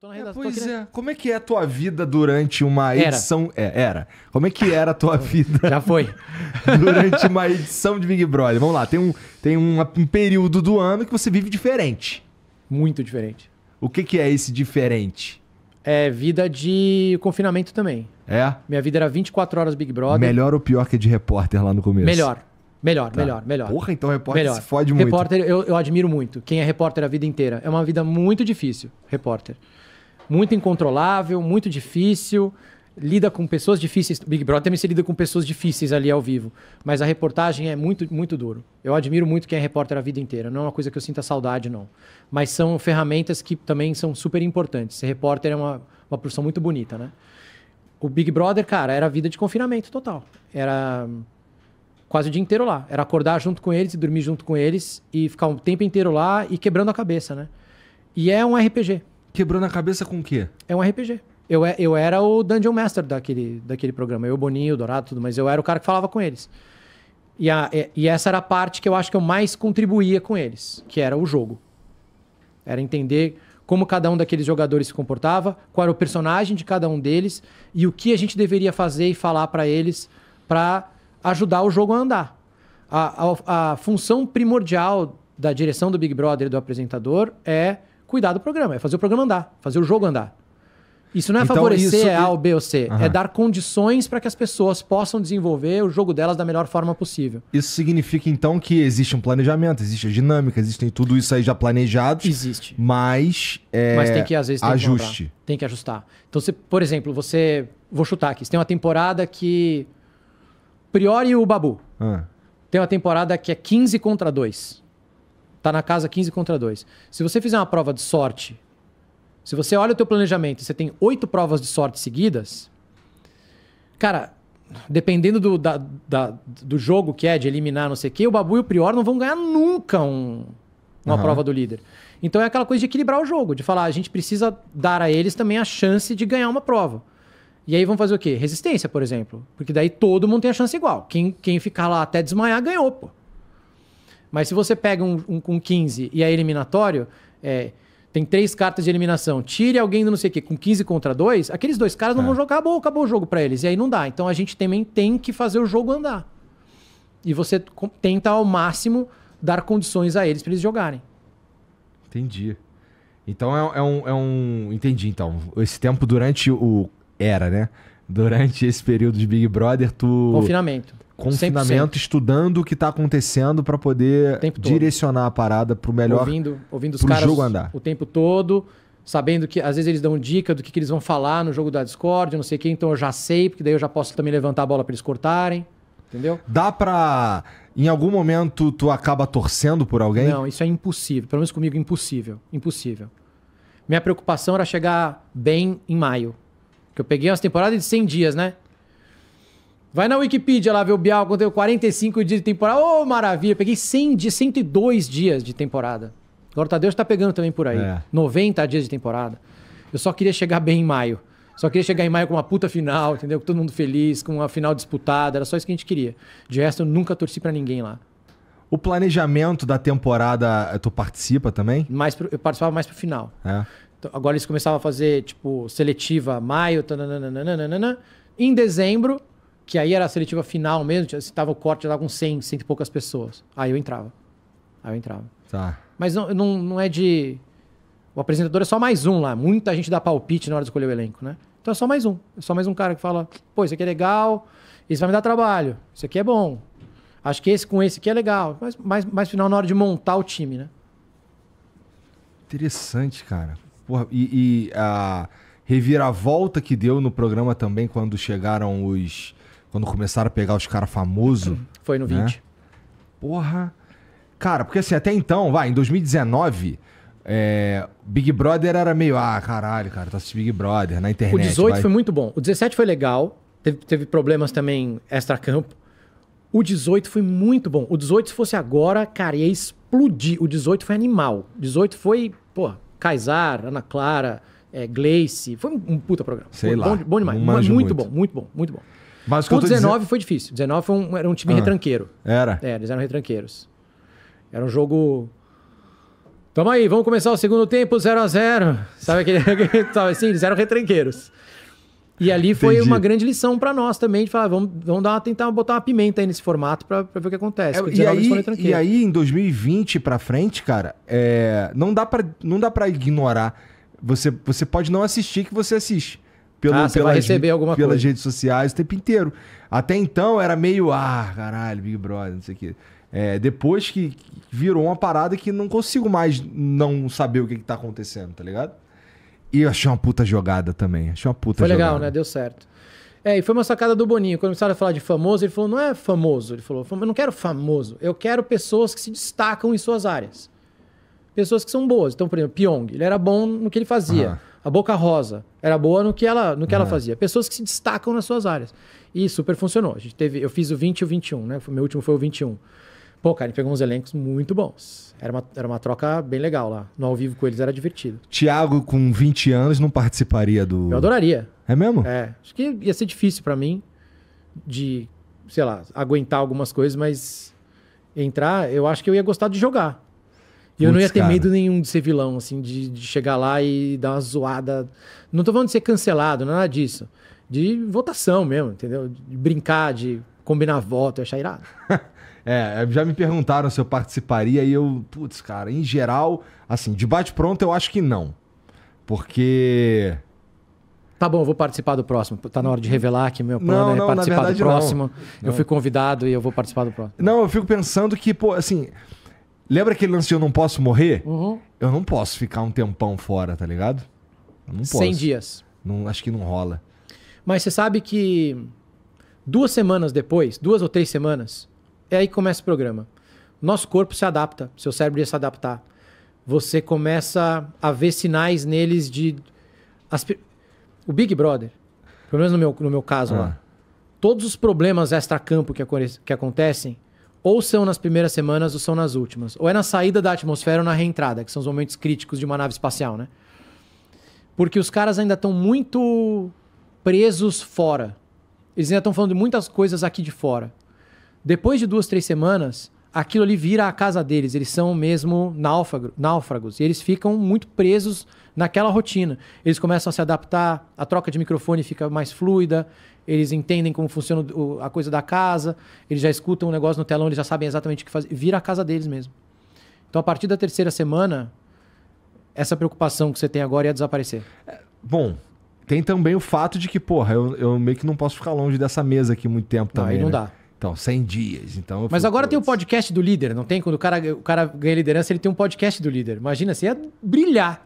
Tô na é, redação. É, pois é. Como é que é a tua vida durante uma era. edição. É, era. Como é que era a tua vida? Já foi. durante uma edição de Big Brother. Vamos lá, tem, um, tem um, um período do ano que você vive diferente. Muito diferente. O que, que é esse diferente? É vida de confinamento também. É? Minha vida era 24 horas Big Brother. Melhor ou pior que de repórter lá no começo? Melhor. Melhor, tá. melhor, melhor. Porra, então repórter melhor. se fode muito. Repórter, eu, eu admiro muito. Quem é repórter a vida inteira. É uma vida muito difícil, repórter. Muito incontrolável, muito difícil. Lida com pessoas difíceis. Big Brother também se lida com pessoas difíceis ali ao vivo. Mas a reportagem é muito, muito duro. Eu admiro muito quem é repórter a vida inteira. Não é uma coisa que eu sinta saudade, não. Mas são ferramentas que também são super importantes. Ser repórter é uma, uma profissão muito bonita, né? O Big Brother, cara, era vida de confinamento total. Era quase o dia inteiro lá. Era acordar junto com eles e dormir junto com eles e ficar um tempo inteiro lá e quebrando a cabeça, né? E é um RPG. Quebrando a cabeça com o quê? É um RPG. Eu, é, eu era o Dungeon Master daquele, daquele programa. Eu, Boninho, o Dourado, tudo, mas eu era o cara que falava com eles. E, a, e essa era a parte que eu acho que eu mais contribuía com eles, que era o jogo. Era entender como cada um daqueles jogadores se comportava, qual era o personagem de cada um deles e o que a gente deveria fazer e falar para eles para ajudar o jogo a andar. A, a, a função primordial da direção do Big Brother e do apresentador é cuidar do programa, é fazer o programa andar, fazer o jogo andar. Isso não é então, favorecer isso... A ou B ou C. Uhum. É dar condições para que as pessoas possam desenvolver o jogo delas da melhor forma possível. Isso significa, então, que existe um planejamento, existe a dinâmica, existem tudo isso aí já planejado. Existe. Mas. É... Mas tem que, às vezes, tem ajuste. Que tem que ajustar. Então, você, por exemplo, você. Vou chutar aqui. Você tem uma temporada que Priori e o Babu. Ah. Tem uma temporada que é 15 contra 2. Tá na casa 15 contra 2. Se você fizer uma prova de sorte, se você olha o teu planejamento e você tem oito provas de sorte seguidas, cara, dependendo do, da, da, do jogo que é, de eliminar não sei o quê, o Babu e o Prior não vão ganhar nunca um, uma uhum. prova do líder. Então é aquela coisa de equilibrar o jogo, de falar, a gente precisa dar a eles também a chance de ganhar uma prova. E aí vamos fazer o quê? Resistência, por exemplo. Porque daí todo mundo tem a chance igual. Quem, quem ficar lá até desmaiar ganhou, pô. Mas se você pega um, um, um 15 e é eliminatório, é, tem três cartas de eliminação, tire alguém do não sei o quê com 15 contra 2, aqueles dois caras não é. vão jogar, acabou, acabou o jogo para eles. E aí não dá. Então a gente também tem que fazer o jogo andar. E você tenta ao máximo dar condições a eles para eles jogarem. Entendi. Então é, é, um, é um. Entendi, então. Esse tempo durante o era, né? Durante esse período de Big Brother, tu. Confinamento. Confinamento, 100%. estudando o que tá acontecendo para poder direcionar a parada pro melhor. Ouvindo, ouvindo os caras jogo andar. o tempo todo, sabendo que às vezes eles dão dica do que, que eles vão falar no jogo da Discord, não sei o que, então eu já sei, porque daí eu já posso também levantar a bola para eles cortarem. Entendeu? Dá pra. Em algum momento tu acaba torcendo por alguém? Não, isso é impossível. Pelo menos comigo, impossível. Impossível. Minha preocupação era chegar bem em maio. Que eu peguei umas temporadas de 100 dias, né? Vai na Wikipedia lá ver o Bial, quando eu 45 dias de temporada. Ô, oh, maravilha! Eu peguei 100 dias, 102 dias de temporada. Agora o Tadeu está pegando também por aí. É. 90 dias de temporada. Eu só queria chegar bem em maio. Só queria chegar em maio com uma puta final, entendeu? Com todo mundo feliz, com uma final disputada. Era só isso que a gente queria. De resto, eu nunca torci para ninguém lá. O planejamento da temporada, tu participa também? Mais pro, eu participava mais pro final. É. Então, agora eles começavam a fazer, tipo, seletiva maio, tananana. Em dezembro, que aí era a seletiva final mesmo, se tava o corte, já tava com 100, 100 e poucas pessoas. Aí eu entrava. Aí eu entrava. Tá. Mas não, não, não é de. O apresentador é só mais um lá. Muita gente dá palpite na hora de escolher o elenco, né? Então é só mais um. É só mais um cara que fala: pô, isso aqui é legal, isso vai me dar trabalho, isso aqui é bom. Acho que esse com esse aqui é legal. Mas mais, mais final na hora de montar o time, né? Interessante, cara. Porra, e, e a reviravolta que deu no programa também quando chegaram os. Quando começaram a pegar os caras famosos. Foi no 20. Né? Porra. Cara, porque assim, até então, vai, em 2019. É, Big Brother era meio, ah, caralho, cara, tá assistindo Big Brother na internet. O 18 vai. foi muito bom. O 17 foi legal. Teve, teve problemas também extra-campo. O 18 foi muito bom. O 18, se fosse agora, cara, ia explodir. O 18 foi animal. O 18 foi, porra, Kaysar, Ana Clara, é, Gleice. Foi um, um puta programa. Sei foi lá. Bom, bom demais. Muito, muito, bom, muito bom, muito bom. Mas o 19 dizendo... foi difícil. 19 foi um, era um time ah, retranqueiro. Era? É, eles eram retranqueiros. Era um jogo. Tamo aí, vamos começar o segundo tempo, 0x0. Sabe aquele. assim, eles eram retranqueiros. E ali foi Entendi. uma grande lição para nós também, de falar, vamos, vamos dar uma, tentar botar uma pimenta aí nesse formato para ver o que acontece. É, e, aí, e aí, em 2020 para frente, cara, é, não dá para ignorar. Você, você pode não assistir que você assiste. Pelo, ah, você pelas, vai receber alguma pelas coisa. redes sociais o tempo inteiro. Até então era meio, ah, caralho, Big Brother, não sei o quê. É, depois que virou uma parada que não consigo mais não saber o que, que tá acontecendo, tá ligado? E eu achei uma puta jogada também. Achei uma puta foi jogada. Foi legal, né? Deu certo. É, e foi uma sacada do Boninho. Quando começaram a falar de famoso, ele falou: não é famoso. Ele falou: eu não quero famoso. Eu quero pessoas que se destacam em suas áreas. Pessoas que são boas. Então, por exemplo, Pyong, ele era bom no que ele fazia. Uhum. A Boca Rosa era boa no que ela, no que uhum. ela fazia. Pessoas que se destacam nas suas áreas. E super funcionou. A gente teve, eu fiz o 20 e o 21, né? O meu último foi o 21. Pô, cara, a gente pegou uns elencos muito bons. Era uma, era uma troca bem legal lá. No ao vivo com eles era divertido. Tiago, com 20 anos, não participaria do. Eu adoraria. É mesmo? É. Acho que ia ser difícil para mim de, sei lá, aguentar algumas coisas, mas entrar, eu acho que eu ia gostar de jogar. E eu não ia ter cara. medo nenhum de ser vilão, assim, de, de, chegar lá e dar uma zoada. Não tô falando de ser cancelado, é nada disso. De votação mesmo, entendeu? De brincar, de combinar voto, eu achar irado. É, já me perguntaram se eu participaria e eu, putz, cara, em geral, assim, de bate-pronto eu acho que não. Porque. Tá bom, eu vou participar do próximo. Tá na hora de revelar que meu plano não, é participar verdade, do próximo. Não. Eu fui convidado e eu vou participar do próximo. Não, eu fico pensando que, pô, assim. Lembra aquele lance de eu não posso morrer? Uhum. Eu não posso ficar um tempão fora, tá ligado? Eu não posso. 100 dias. Não, acho que não rola. Mas você sabe que duas semanas depois, duas ou três semanas, é aí que começa o programa. Nosso corpo se adapta, seu cérebro ia se adaptar. Você começa a ver sinais neles de. O Big Brother, pelo menos no meu, no meu caso ah. lá, todos os problemas extra-campo que, que acontecem ou são nas primeiras semanas ou são nas últimas. Ou é na saída da atmosfera ou na reentrada, que são os momentos críticos de uma nave espacial, né? Porque os caras ainda estão muito presos fora. Eles ainda estão falando de muitas coisas aqui de fora. Depois de duas, três semanas, aquilo ali vira a casa deles. Eles são mesmo náufragos, náufragos. E eles ficam muito presos naquela rotina. Eles começam a se adaptar, a troca de microfone fica mais fluida, eles entendem como funciona o, a coisa da casa, eles já escutam o um negócio no telão, eles já sabem exatamente o que fazer. Vira a casa deles mesmo. Então, a partir da terceira semana, essa preocupação que você tem agora ia desaparecer. É, bom, tem também o fato de que, porra, eu, eu meio que não posso ficar longe dessa mesa aqui muito tempo também. Não, aí não né? dá. Então, 100 dias. Então Mas agora tem o podcast do líder, não tem? Quando o cara, o cara ganha liderança, ele tem um podcast do líder. Imagina, você ia brilhar.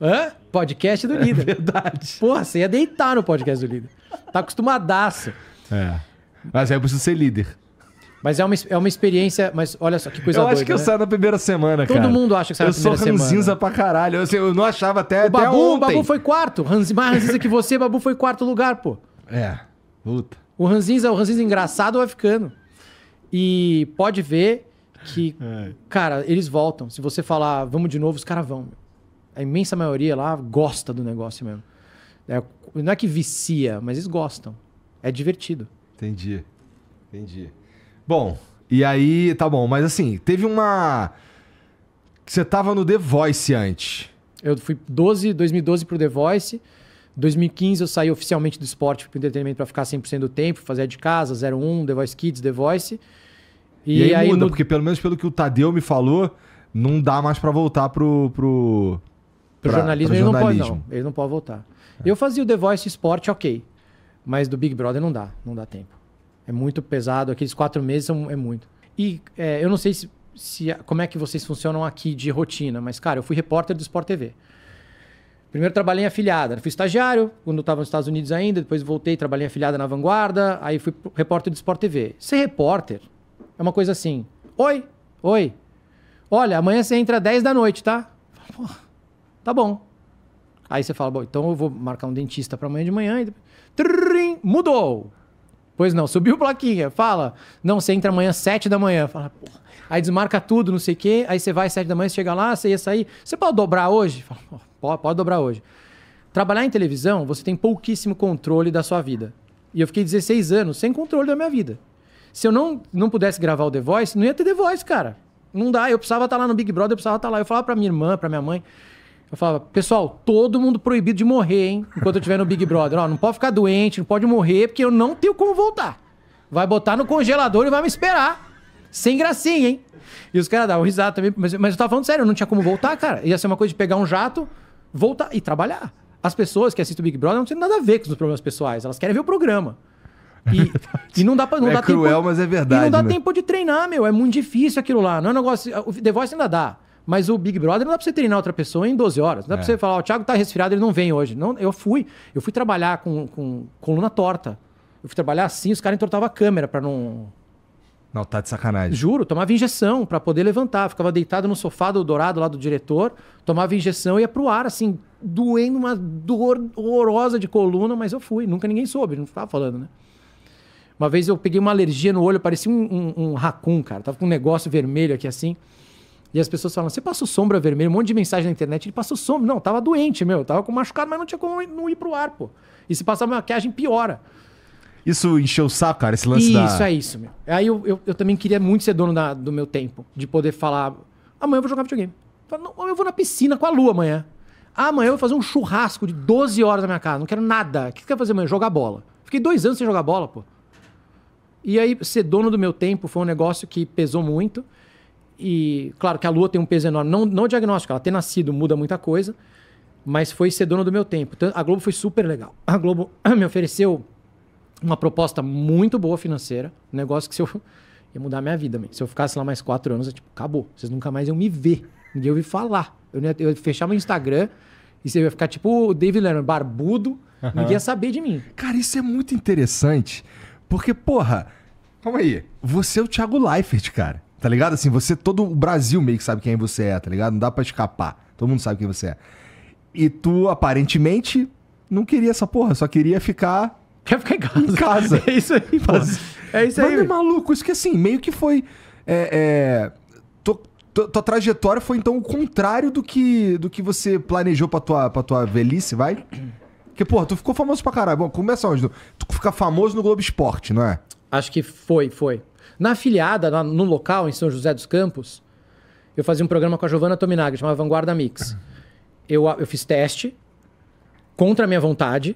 Hã? Podcast do é líder. verdade. Porra, você ia deitar no podcast do líder. Tá acostumadaço. É. Mas aí eu preciso ser líder. Mas é uma, é uma experiência, mas olha só que coisa Eu acho que eu né? saio na primeira semana, Todo cara. Todo mundo acha que sai eu na primeira semana. Eu sou ranzinza pra caralho. Eu, assim, eu, não achava até, o Babu, até ontem. O Babu foi quarto. mais ranzinza que você, Babu foi quarto lugar, pô. É. Puta. O Ranzinza, é o Ranzinza engraçado vai ficando. E pode ver que, é. cara, eles voltam. Se você falar, vamos de novo, os caras vão. A imensa maioria lá gosta do negócio mesmo. É, não é que vicia, mas eles gostam. É divertido. Entendi. Entendi. Bom, e aí, tá bom, mas assim, teve uma. Você tava no The Voice antes. Eu fui 12, 2012 pro The Voice. 2015 eu saí oficialmente do esporte para o entretenimento para ficar 100% do tempo, fazer de casa, 01, The Voice Kids, The Voice. E, e aí, aí, muda, no... porque pelo menos pelo que o Tadeu me falou, não dá mais para voltar pro pro, pro pra, jornalismo, pro ele jornalismo. não pode não, ele não pode voltar. É. Eu fazia o The Voice Esporte, OK. Mas do Big Brother não dá, não dá tempo. É muito pesado, aqueles quatro meses são, é muito. E é, eu não sei se, se, como é que vocês funcionam aqui de rotina, mas cara, eu fui repórter do Sport TV. Primeiro trabalhei em afiliada. Né? Fui estagiário, quando eu estava nos Estados Unidos ainda. Depois voltei, trabalhei em afiliada na Vanguarda. Aí fui repórter do Sport TV. Ser repórter é uma coisa assim. Oi, oi. Olha, amanhã você entra às 10 da noite, tá? Pô, tá bom. Aí você fala, bom, então eu vou marcar um dentista para amanhã de manhã. E... Trim, mudou. Pois não, subiu plaquinha. Fala, não, você entra amanhã às 7 da manhã. Fala, pô. Aí desmarca tudo, não sei o quê. Aí você vai às 7 da manhã, você chega lá, você ia sair. Você pode dobrar hoje? Fala, pô. Pode, pode dobrar hoje. Trabalhar em televisão, você tem pouquíssimo controle da sua vida. E eu fiquei 16 anos sem controle da minha vida. Se eu não, não pudesse gravar o The Voice, não ia ter The Voice, cara. Não dá. Eu precisava estar tá lá no Big Brother, eu precisava estar tá lá. Eu falava pra minha irmã, pra minha mãe. Eu falava, pessoal, todo mundo proibido de morrer, hein? Enquanto eu estiver no Big Brother. Ó, não pode ficar doente, não pode morrer, porque eu não tenho como voltar. Vai botar no congelador e vai me esperar. Sem gracinha, hein? E os caras davam risada também. Mas, mas eu tava falando sério, eu não tinha como voltar, cara. Ia ser uma coisa de pegar um jato, voltar e trabalhar. As pessoas que assistem o Big Brother não têm nada a ver com os problemas pessoais, elas querem ver o programa. E, e não dá para não é dá cruel, tempo, mas é verdade. E não dá né? tempo de treinar, meu. É muito difícil aquilo lá. Não é um negócio. O The Voice ainda dá. Mas o Big Brother não dá pra você treinar outra pessoa em 12 horas. Não dá é. pra você falar, o Thiago tá resfriado, ele não vem hoje. Não, eu fui. Eu fui trabalhar com, com coluna torta. Eu fui trabalhar assim, os caras entortavam a câmera para não. Não, tá de sacanagem. Juro, tomava injeção para poder levantar. Ficava deitado no sofá do Dourado, lá do diretor, tomava injeção e ia pro ar, assim, doendo uma dor horrorosa de coluna, mas eu fui. Nunca ninguém soube, não tava falando, né? Uma vez eu peguei uma alergia no olho, parecia um, um, um cara. Tava com um negócio vermelho aqui assim. E as pessoas falam, você passou sombra vermelha, um monte de mensagem na internet, ele passou sombra. Não, tava doente, meu, tava com machucado, mas não tinha como não ir pro ar, pô. E se passar maquiagem, piora. Isso encheu o saco, cara, esse lance isso, da... Isso, é isso, meu. Aí eu, eu, eu, também queria muito ser dono da, do meu tempo. De poder falar, amanhã eu vou jogar videogame. Eu vou na piscina com a lua amanhã. Ah, amanhã eu vou fazer um churrasco de 12 horas na minha casa. Não quero nada. O que você quer fazer amanhã? Jogar bola. Fiquei dois anos sem jogar bola, pô. E aí, ser dono do meu tempo foi um negócio que pesou muito. E, claro, que a lua tem um peso enorme. Não, não o diagnóstico, ela ter nascido muda muita coisa. Mas foi ser dono do meu tempo. A Globo foi super legal. A Globo me ofereceu uma proposta muito boa financeira, um negócio que se eu ia mudar minha vida, se eu ficasse lá mais quatro anos, é tipo, acabou, vocês nunca mais iam me ver, ninguém me falar. Eu, ia, eu fechar meu Instagram e você ia ficar tipo o David Lerner, barbudo, uhum. ninguém ia saber de mim. Cara, isso é muito interessante, porque, porra, calma aí, você é o Thiago Leifert, cara, tá ligado? Assim, você, todo o Brasil meio que sabe quem você é, tá ligado? Não dá para escapar, todo mundo sabe quem você é. E tu, aparentemente, não queria essa porra, só queria ficar Quer ficar em casa. Em casa. É isso aí, pô. É isso aí. Mano, é maluco. Isso que assim, meio que foi. É, é, tô, tô, tua trajetória foi então o contrário do que, do que você planejou pra tua, pra tua velhice, vai? Porque, porra, tu ficou famoso pra caralho. Bom, começa onde? Tu fica famoso no Globo Esporte, não é? Acho que foi, foi. Na afiliada, na, no local, em São José dos Campos, eu fazia um programa com a Giovanna Tominaga, chamava Vanguarda Mix. Eu, eu fiz teste, contra a minha vontade.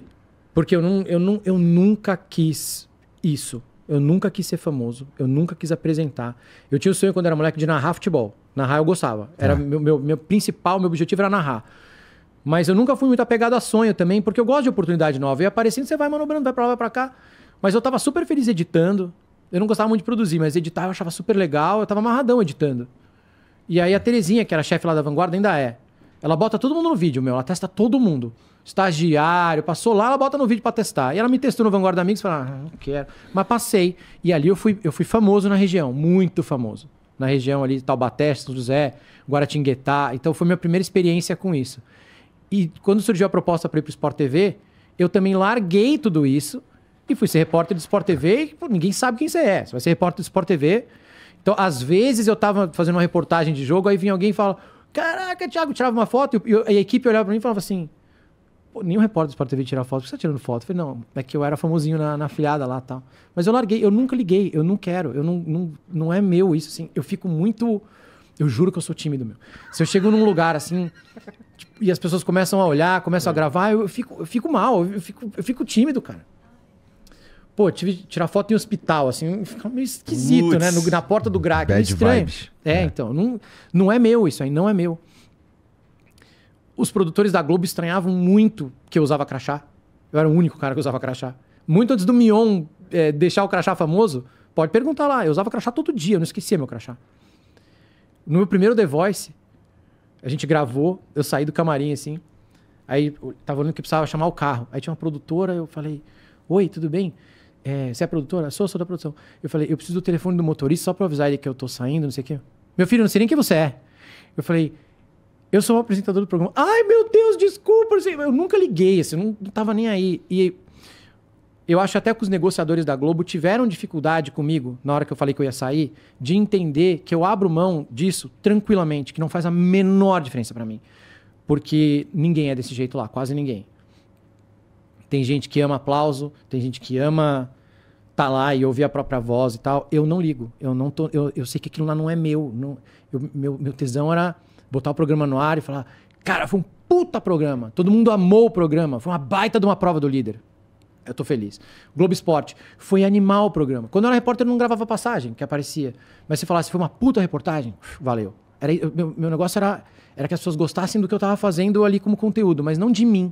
Porque eu, não, eu, não, eu nunca quis isso. Eu nunca quis ser famoso. Eu nunca quis apresentar. Eu tinha o sonho quando era moleque de narrar futebol. Narrar eu gostava. Era é. meu, meu, meu principal, meu objetivo era narrar. Mas eu nunca fui muito apegado a sonho também, porque eu gosto de oportunidade nova. E aparecendo, você vai manobrando, vai pra lá, vai pra cá. Mas eu tava super feliz editando. Eu não gostava muito de produzir, mas editar eu achava super legal. Eu tava amarradão editando. E aí a Terezinha, que era chefe lá da Vanguarda, ainda é. Ela bota todo mundo no vídeo, meu. Ela testa todo mundo estagiário, passou lá, ela bota no vídeo para testar. E ela me testou no Vanguarda Amigos e falou, ah, não quero. Mas passei. E ali eu fui, eu fui famoso na região, muito famoso. Na região ali de Taubaté, São José, Guaratinguetá. Então foi minha primeira experiência com isso. E quando surgiu a proposta para ir para o Sport TV, eu também larguei tudo isso e fui ser repórter do Sport TV. E, pô, ninguém sabe quem você é. Você vai ser repórter do Sport TV. Então, às vezes eu estava fazendo uma reportagem de jogo, aí vinha alguém e falava: Caraca, Thiago, tirava uma foto, e a equipe olhava para mim e falava assim: nenhum repórter do Sport TV tirar foto, por que você tá tirando foto? Eu falei, não, é que eu era famosinho na, na filhada lá e tal. Mas eu larguei, eu nunca liguei, eu não quero, eu não, não, não é meu isso, assim. Eu fico muito. Eu juro que eu sou tímido, meu. Se eu chego num lugar assim, tipo, e as pessoas começam a olhar, começam é. a gravar, eu fico, eu fico mal, eu fico, eu fico tímido, cara. Pô, tive que tirar foto em hospital, assim, fica meio esquisito, Uts, né? No, na porta do Grag, meio estranho. É, é, então, não, não é meu isso aí, não é meu. Os produtores da Globo estranhavam muito que eu usava crachá. Eu era o único cara que usava crachá. Muito antes do Mion é, deixar o crachá famoso, pode perguntar lá. Eu usava crachá todo dia, eu não esquecia meu crachá. No meu primeiro The Voice, a gente gravou, eu saí do camarim assim. Aí tava olhando que precisava chamar o carro. Aí tinha uma produtora, eu falei: Oi, tudo bem? É, você é produtora? Sou, sou da produção. Eu falei: Eu preciso do telefone do motorista só pra avisar ele que eu tô saindo, não sei o quê. Meu filho, não sei nem quem você é. Eu falei: eu sou o apresentador do programa. Ai, meu Deus, desculpa. Eu nunca liguei, assim, não, não tava nem aí. E eu acho até que os negociadores da Globo tiveram dificuldade comigo, na hora que eu falei que eu ia sair, de entender que eu abro mão disso tranquilamente, que não faz a menor diferença para mim. Porque ninguém é desse jeito lá, quase ninguém. Tem gente que ama aplauso, tem gente que ama tá lá e ouvir a própria voz e tal. Eu não ligo, eu não tô, eu, eu sei que aquilo lá não é meu. Não, eu, meu, meu tesão era botar o programa no ar e falar: cara, foi um puta programa. Todo mundo amou o programa. Foi uma baita de uma prova do líder. Eu tô feliz. Globo Esporte. Foi animal o programa. Quando eu era repórter, eu não gravava passagem, que aparecia. Mas se falasse, foi uma puta reportagem, valeu. Era, meu, meu negócio era, era que as pessoas gostassem do que eu tava fazendo ali como conteúdo, mas não de mim.